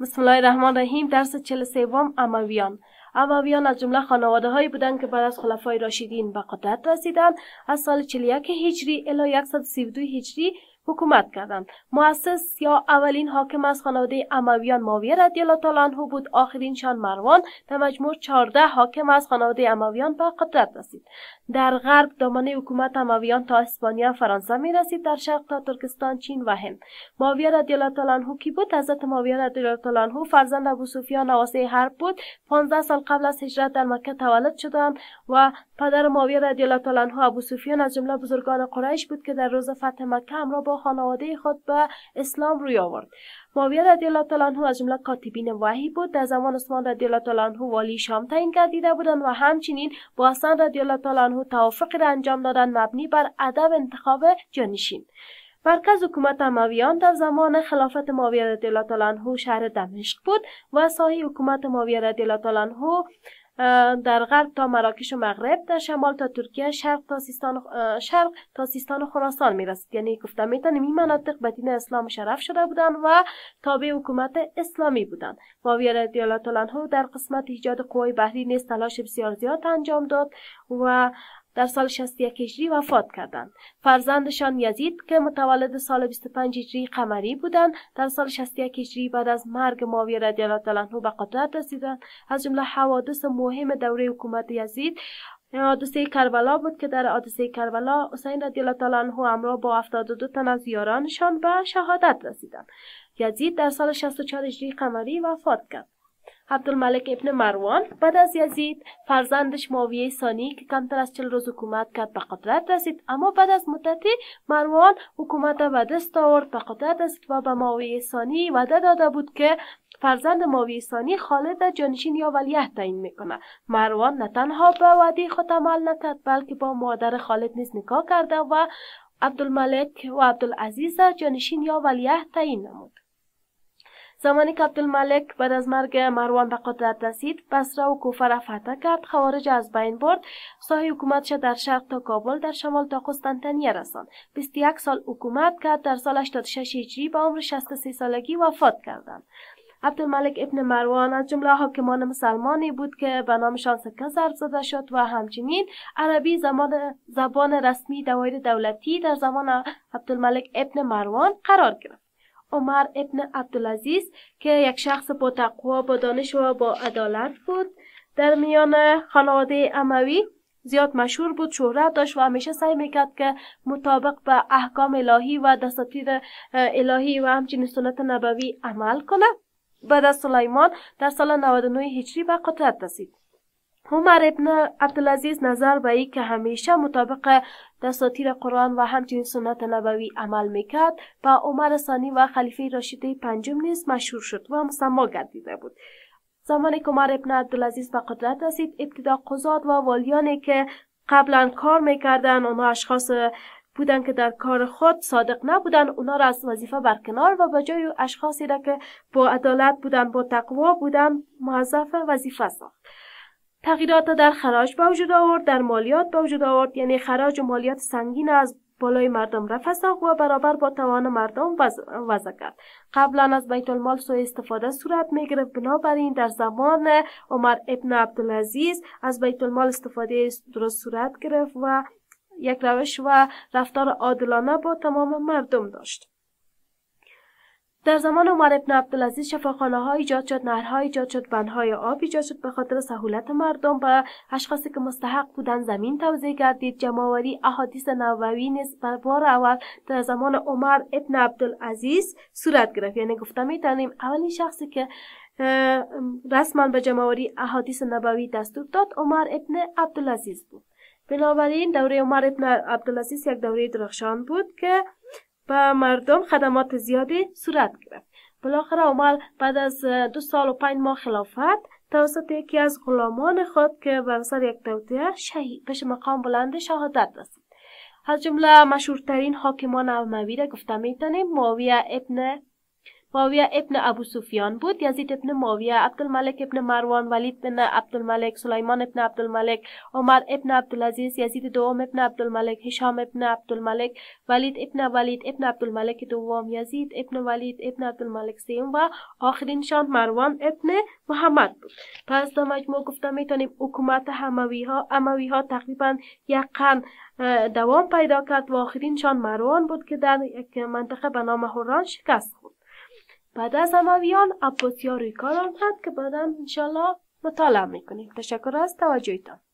بسم الله الرحمن الرحیم درس 43 سوم امویان امویان از جمله خانواده هایی بودند که بعد از خلفای راشدین به قدرت رسیدند از سال 41 هجری الی 132 هجری حکومت کردند مؤسس یا اولین حاکم از خانواده امویان ماویه رضی الله تعالی بود آخرینشان مروان در مجموع 14 حاکم از خانواده امویان به قدرت رسید در غرب دامنه حکومت امویان تا اسپانیا فرانسه می رسید در شرق تا ترکستان چین و هند ماویه رضی الله تعالی کی بود حضرت ماویه رضی الله تعالی فرزند ابو سفیان حرب بود 15 سال قبل از هجرت در مکه تولد شدند و پدر ماویه رضی الله تعالی ابو سفیان از جمله بزرگان قریش بود که در روز فتح مکه را با خانواده خود به اسلام روی آورد معاویه رضی الله تعالی از جمله کاتبین وحی بود در زمان عثمان رضی الله تعالی عنه والی شام تعیین گردیده بودند و همچنین با حسن رضی الله تعالی عنه توافق را انجام دادند مبنی بر ادب انتخاب جانشین مرکز حکومت امویان در زمان خلافت معاویه رضی الله تعالی شهر دمشق بود و سایه حکومت معاویه رضی الله تعالی عنه در غرب تا مراکش و مغرب در شمال تا ترکیه شرق تا سیستان شرق تا سیستان و خراسان میرسید یعنی گفته میتونیم این مناطق به دین اسلام شرف شده بودند و تابع حکومت اسلامی بودند با رضی الله در قسمت ایجاد قوای بحری نیز تلاش بسیار زیاد انجام داد و در سال 61 هجری وفات کردند. فرزندشان یزید که متولد سال 25 هجری قمری بودند در سال 61 هجری بعد از مرگ ماوی رضی الله عنه به قدرت رسیدند. از جمله حوادث مهم دوره حکومت یزید حادثه کربلا بود که در حادثه کربلا حسین رضی الله عنه همراه با 72 تن از یارانشان به شهادت رسیدند. یزید در سال 64 هجری قمری وفات کرد. عبدالملک ابن مروان بعد از یزید فرزندش ماویه ثانی که کمتر از چل روز حکومت کرد به قدرت رسید اما بعد از مدتی مروان حکومت به دست آورد به قدرت رسید و به معاویه ثانی وعده داده بود که فرزند معاویه ثانی خالد جانشین یا ولیه تعیین میکنه مروان نه تنها به وعده خود عمل نکرد بلکه با مادر خالد نیز نکاح کرده و عبدالملک و عبدالعزیز جانشین یا ولیه تعیین نمود زمانی که عبدالملک بعد از مرگ مروان به قدرت رسید بسرا و کوفه را فتح کرد خوارج از بین برد حکومت حکومتش در شرق تا کابل در شمال تا قسطنطنیه رساند 21 سال حکومت کرد در سال 86 هجری به عمر 63 سالگی وفات کردند عبدالملک ابن مروان از جمله حاکمان مسلمانی بود که به نامشان سکه ضرب زده شد و همچنین عربی زمان زبان رسمی دوایر دولتی در زمان عبدالملک ابن مروان قرار گرفت عمر ابن عبدالعزیز که یک شخص با تقوا با دانش و با عدالت بود در میان خانواده اموی زیاد مشهور بود شهرت داشت و همیشه سعی میکرد که مطابق به احکام الهی و دستاتیر الهی و همچنین سنت نبوی عمل کنه بعد از سلیمان در سال 99 هجری به قدرت رسید عمر ابن عبدالعزیز نظر به ای که همیشه مطابق دستاتیر قرآن و همچنین سنت نبوی عمل میکرد با عمر ثانی و خلیفه راشیده پنجم نیز مشهور شد و مسما گردیده بود زمانی که عمر ابن عبدالعزیز به قدرت رسید ابتدا قضات و والیانی که قبلا کار میکردن آنها اشخاص بودن که در کار خود صادق نبودن اونا را از وظیفه برکنار و به جای اشخاصی را که با عدالت بودن با تقوا بودند. موظف وظیفه ساخت تغییرات در خراج به وجود آورد در مالیات به وجود آورد یعنی خراج و مالیات سنگین از بالای مردم رفع و برابر با توان مردم وضع کرد قبلا از بیت المال سوء استفاده صورت می گرفت بنابراین در زمان عمر ابن عبدالعزیز از بیت المال استفاده درست صورت گرفت و یک روش و رفتار عادلانه با تمام مردم داشت در زمان عمر ابن عبدالعزیز شفاخانه ها ایجاد شد نهرها ایجاد شد بندهای آب ایجاد شد به خاطر سهولت مردم و اشخاصی که مستحق بودن زمین توضیح گردید جمعآوری احادیث نووی نیز بر بار اول در زمان عمر ابن عبدالعزیز صورت گرفت یعنی گفته تنیم اولین شخصی که رسما به جمعآوری احادیث نبوی دستور داد عمر ابن عبدالعزیز بود بنابراین دوره عمر ابن عبدالعزیز یک دوره درخشان بود که به مردم خدمات زیادی صورت گرفت بالاخره عمر بعد از دو سال و پنج ماه خلافت توسط یکی از غلامان خود که به سر یک توطیه شهید پیش مقام بلند شهادت رسید از جمله مشهورترین حاکمان اموی را گفته میتونیم معاویه ابن معاویه ابن ابو سفیان بود یزید ابن معاویه عبدالملک ابن مروان ولید بن عبدالملک سلیمان ابن عبدالملک عمر ابن عبدالعزیز یزید دوم ابن عبدالملک هشام ابن عبدالملک ولید ابن ولید ابن عبدالملک دوم یزید ابن ولید ابن عبدالملک سیم و شان مروان ابن محمد بود پس در مجموع گفتم میتونیم حکومت هموی ها اموی ها تقریبا یک قرن دوام پیدا کرد و آخرین شان مروان بود که در یک منطقه به نام هوران شکست بعد از همویان عباسیان روی کار آمد که بعدم انشالله مطالعه میکنیم تشکر از توجهتان